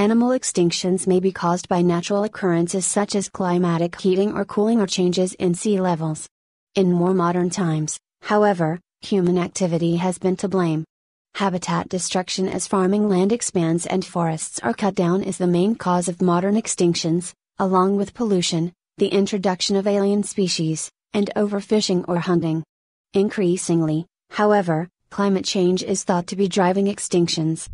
Animal extinctions may be caused by natural occurrences such as climatic heating or cooling or changes in sea levels. In more modern times, however, human activity has been to blame. Habitat destruction as farming land expands and forests are cut down is the main cause of modern extinctions, along with pollution, the introduction of alien species, and overfishing or hunting. Increasingly, however, climate change is thought to be driving extinctions.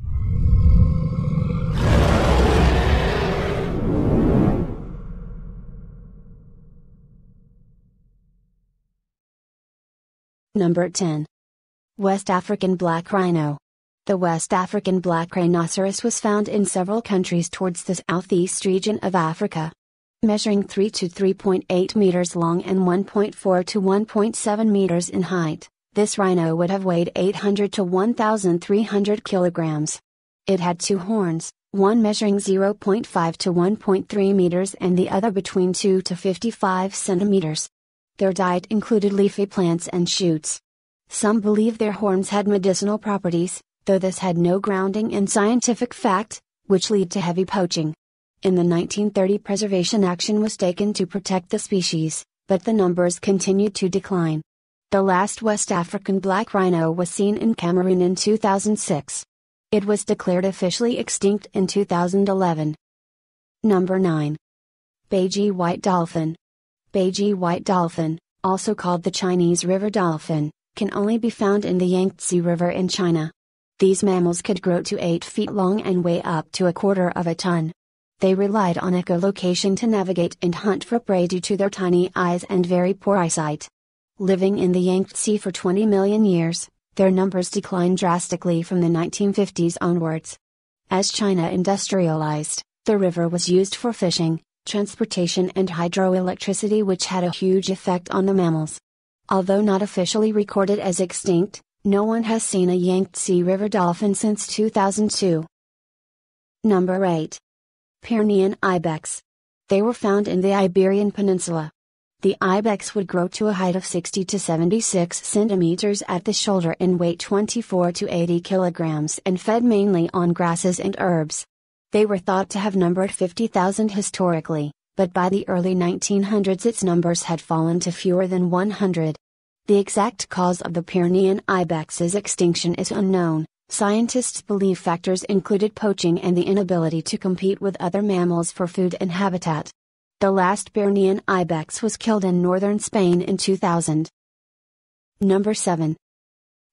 Number 10. West African Black Rhino. The West African black rhinoceros was found in several countries towards the southeast region of Africa. Measuring 3 to 3.8 meters long and 1.4 to 1.7 meters in height, this rhino would have weighed 800 to 1,300 kilograms. It had two horns, one measuring 0.5 to 1.3 meters and the other between 2 to 55 centimeters. Their diet included leafy plants and shoots. Some believe their horns had medicinal properties, though this had no grounding in scientific fact, which led to heavy poaching. In the 1930 preservation action was taken to protect the species, but the numbers continued to decline. The last West African black rhino was seen in Cameroon in 2006. It was declared officially extinct in 2011. Number 9. Beige White Dolphin. Beige white dolphin, also called the Chinese river dolphin, can only be found in the Yangtze River in China. These mammals could grow to 8 feet long and weigh up to a quarter of a ton. They relied on echolocation to navigate and hunt for prey due to their tiny eyes and very poor eyesight. Living in the Yangtze for 20 million years, their numbers declined drastically from the 1950s onwards. As China industrialized, the river was used for fishing, transportation and hydroelectricity which had a huge effect on the mammals. Although not officially recorded as extinct, no one has seen a Yangtze River dolphin since 2002. Number 8. Pyrenean ibex. They were found in the Iberian Peninsula. The ibex would grow to a height of 60 to 76 centimeters at the shoulder and weigh 24 to 80 kilograms and fed mainly on grasses and herbs. They were thought to have numbered 50,000 historically, but by the early 1900s its numbers had fallen to fewer than 100. The exact cause of the Pyrenean ibex's extinction is unknown. Scientists believe factors included poaching and the inability to compete with other mammals for food and habitat. The last Pyrenean ibex was killed in northern Spain in 2000. Number 7.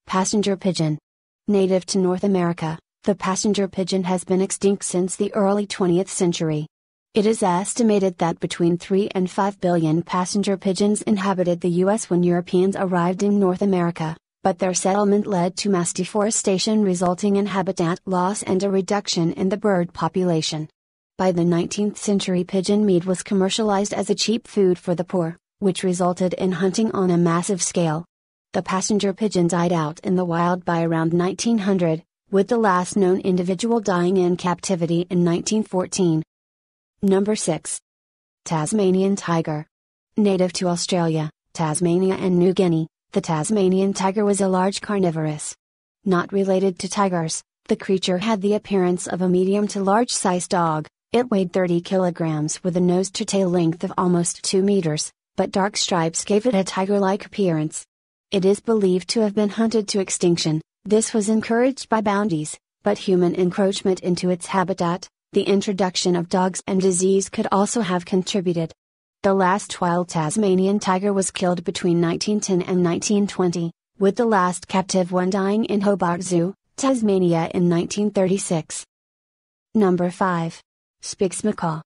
Passenger pigeon. Native to North America. The passenger pigeon has been extinct since the early 20th century. It is estimated that between 3 and 5 billion passenger pigeons inhabited the U.S. when Europeans arrived in North America, but their settlement led to mass deforestation resulting in habitat loss and a reduction in the bird population. By the 19th century, pigeon meat was commercialized as a cheap food for the poor, which resulted in hunting on a massive scale. The passenger pigeon died out in the wild by around 1900, with the last known individual dying in captivity in 1914. Number 6. Tasmanian Tiger. Native to Australia, Tasmania and New Guinea, the Tasmanian tiger was a large carnivorous. Not related to tigers, the creature had the appearance of a medium to large sized dog, it weighed 30 kilograms with a nose to tail length of almost 2 meters, but dark stripes gave it a tiger like appearance. It is believed to have been hunted to extinction, this was encouraged by bounties, but human encroachment into its habitat, the introduction of dogs and disease could also have contributed. The last wild Tasmanian tiger was killed between 1910 and 1920, with the last captive one dying in Hobart Zoo, Tasmania in 1936. Number 5. Spix macaw.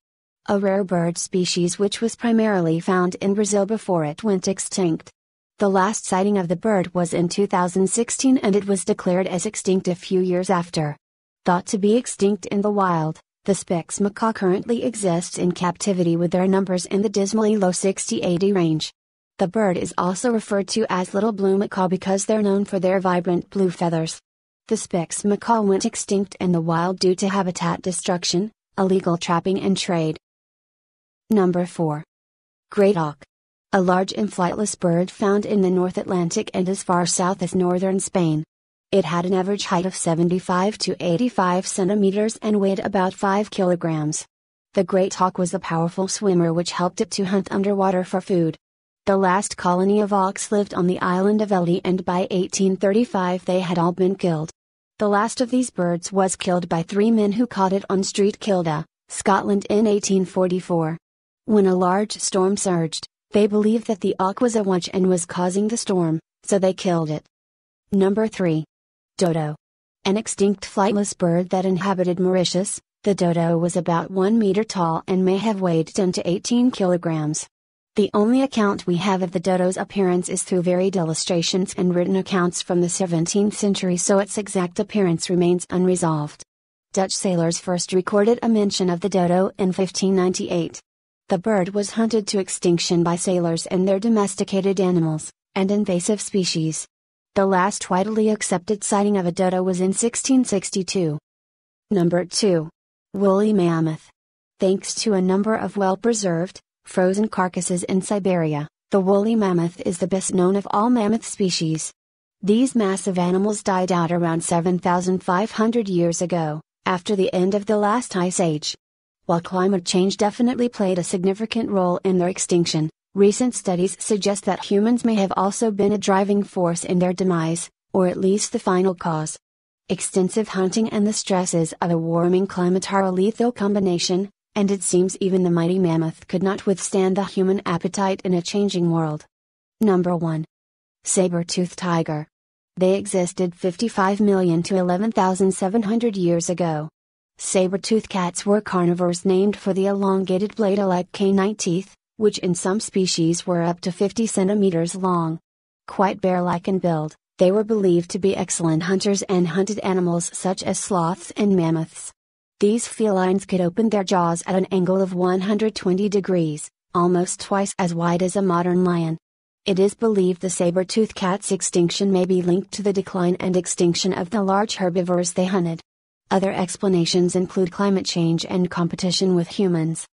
A rare bird species which was primarily found in Brazil before it went extinct. The last sighting of the bird was in 2016 and it was declared as extinct a few years after. Thought to be extinct in the wild, the Spix macaw currently exists in captivity with their numbers in the dismally low 60-80 range. The bird is also referred to as little blue macaw because they're known for their vibrant blue feathers. The Spix macaw went extinct in the wild due to habitat destruction, illegal trapping and trade. Number 4. Great Auk a large and flightless bird found in the North Atlantic and as far south as northern Spain. It had an average height of 75 to 85 centimeters and weighed about 5 kilograms. The great hawk was a powerful swimmer which helped it to hunt underwater for food. The last colony of auks lived on the island of Elie, and by 1835 they had all been killed. The last of these birds was killed by three men who caught it on Street Kilda, Scotland in 1844. When a large storm surged, they believed that the Auk was a wench and was causing the storm, so they killed it. Number 3. Dodo. An extinct flightless bird that inhabited Mauritius, the dodo was about 1 meter tall and may have weighed 10 to 18 kilograms. The only account we have of the dodo's appearance is through varied illustrations and written accounts from the 17th century, so its exact appearance remains unresolved. Dutch sailors first recorded a mention of the dodo in 1598 the bird was hunted to extinction by sailors and their domesticated animals, and invasive species. The last widely accepted sighting of a dodo was in 1662. Number 2. Woolly Mammoth. Thanks to a number of well preserved, frozen carcasses in Siberia, the woolly mammoth is the best known of all mammoth species. These massive animals died out around 7,500 years ago, after the end of the last ice age. While climate change definitely played a significant role in their extinction, recent studies suggest that humans may have also been a driving force in their demise, or at least the final cause. Extensive hunting and the stresses of a warming climate are a lethal combination, and it seems even the mighty mammoth could not withstand the human appetite in a changing world. Number 1. Saber-toothed tiger. They existed 55 million to 11,700 years ago. Saber-toothed cats were carnivores named for the elongated blade-like canine teeth, which in some species were up to 50 centimeters long. Quite bear-like in build, they were believed to be excellent hunters and hunted animals such as sloths and mammoths. These felines could open their jaws at an angle of 120 degrees, almost twice as wide as a modern lion. It is believed the saber-toothed cat's extinction may be linked to the decline and extinction of the large herbivores they hunted. Other explanations include climate change and competition with humans.